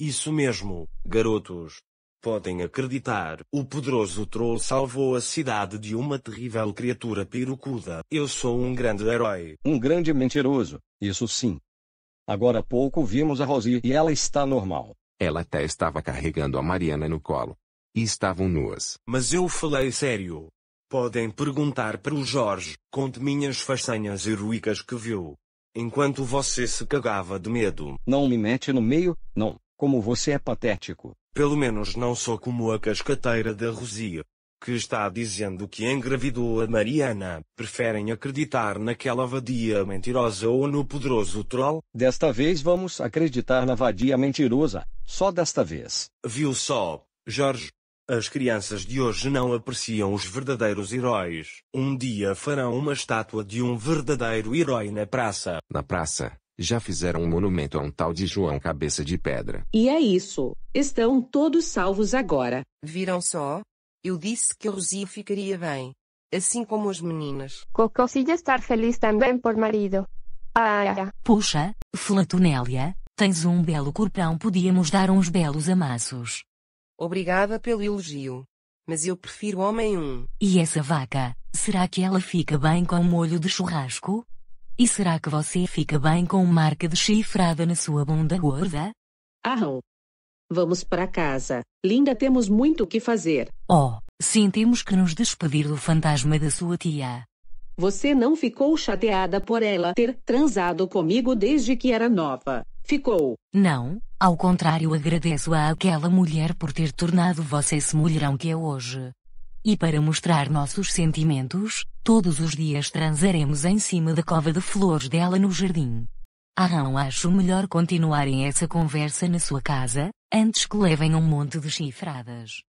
Isso mesmo, garotos. Podem acreditar, o poderoso troll salvou a cidade de uma terrível criatura pirocuda. Eu sou um grande herói. Um grande mentiroso, isso sim. Agora há pouco vimos a Rosie e ela está normal. Ela até estava carregando a Mariana no colo. E estavam nuas. Mas eu falei sério. Podem perguntar para o Jorge, conte minhas façanhas heroicas que viu. Enquanto você se cagava de medo. Não me mete no meio, não. Como você é patético. Pelo menos não sou como a cascateira da Rosia. Que está dizendo que engravidou a Mariana. Preferem acreditar naquela vadia mentirosa ou no poderoso troll? Desta vez vamos acreditar na vadia mentirosa. Só desta vez. Viu só, Jorge? As crianças de hoje não apreciam os verdadeiros heróis. Um dia farão uma estátua de um verdadeiro herói na praça. Na praça. Já fizeram um monumento a um tal de João Cabeça de Pedra. E é isso. Estão todos salvos agora. Viram só? Eu disse que a Rosia ficaria bem. Assim como as meninas. Cocosilla estar feliz também por marido. Ah. Puxa, Flatunélia, tens um belo corpão. Podíamos dar uns belos amassos. Obrigada pelo elogio. Mas eu prefiro homem um. E essa vaca, será que ela fica bem com molho de churrasco? E será que você fica bem com marca de chifrada na sua bunda gorda? Arrão. Vamos para casa. Linda, temos muito o que fazer. Oh, sim, temos que nos despedir do fantasma da sua tia. Você não ficou chateada por ela ter transado comigo desde que era nova. Ficou? Não, ao contrário, agradeço a aquela mulher por ter tornado você esse mulherão que é hoje. E para mostrar nossos sentimentos, todos os dias transaremos em cima da cova de flores dela no jardim. Ah, não acho melhor continuarem essa conversa na sua casa, antes que levem um monte de chifradas.